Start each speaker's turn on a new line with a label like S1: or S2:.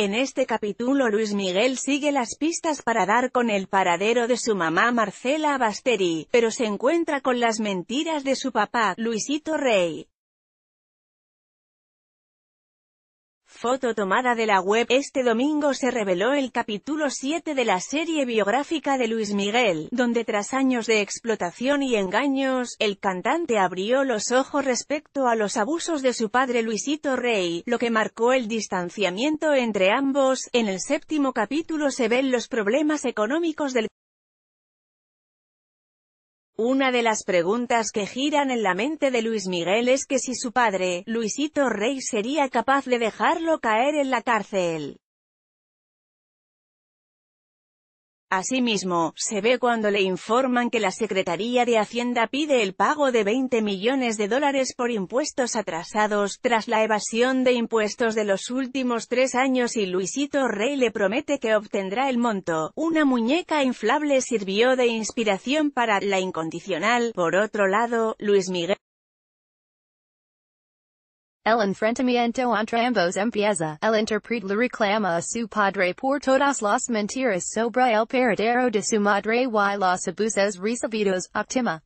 S1: En este capítulo Luis Miguel sigue las pistas para dar con el paradero de su mamá Marcela Abasteri, pero se encuentra con las mentiras de su papá, Luisito Rey. Foto tomada de la web, este domingo se reveló el capítulo 7 de la serie biográfica de Luis Miguel, donde tras años de explotación y engaños, el cantante abrió los ojos respecto a los abusos de su padre Luisito Rey, lo que marcó el distanciamiento entre ambos. En el séptimo capítulo se ven los problemas económicos del una de las preguntas que giran en la mente de Luis Miguel es que si su padre, Luisito Rey sería capaz de dejarlo caer en la cárcel. Asimismo, se ve cuando le informan que la Secretaría de Hacienda pide el pago de 20 millones de dólares por impuestos atrasados, tras la evasión de impuestos de los últimos tres años y Luisito Rey le promete que obtendrá el monto. Una muñeca inflable sirvió de inspiración para la incondicional. Por otro lado, Luis Miguel
S2: El enfrentamiento entre ambos empieza. El interprete le reclama a su padre por todas las mentiras sobre el paradero de su madre y los abusos recibidos. optima.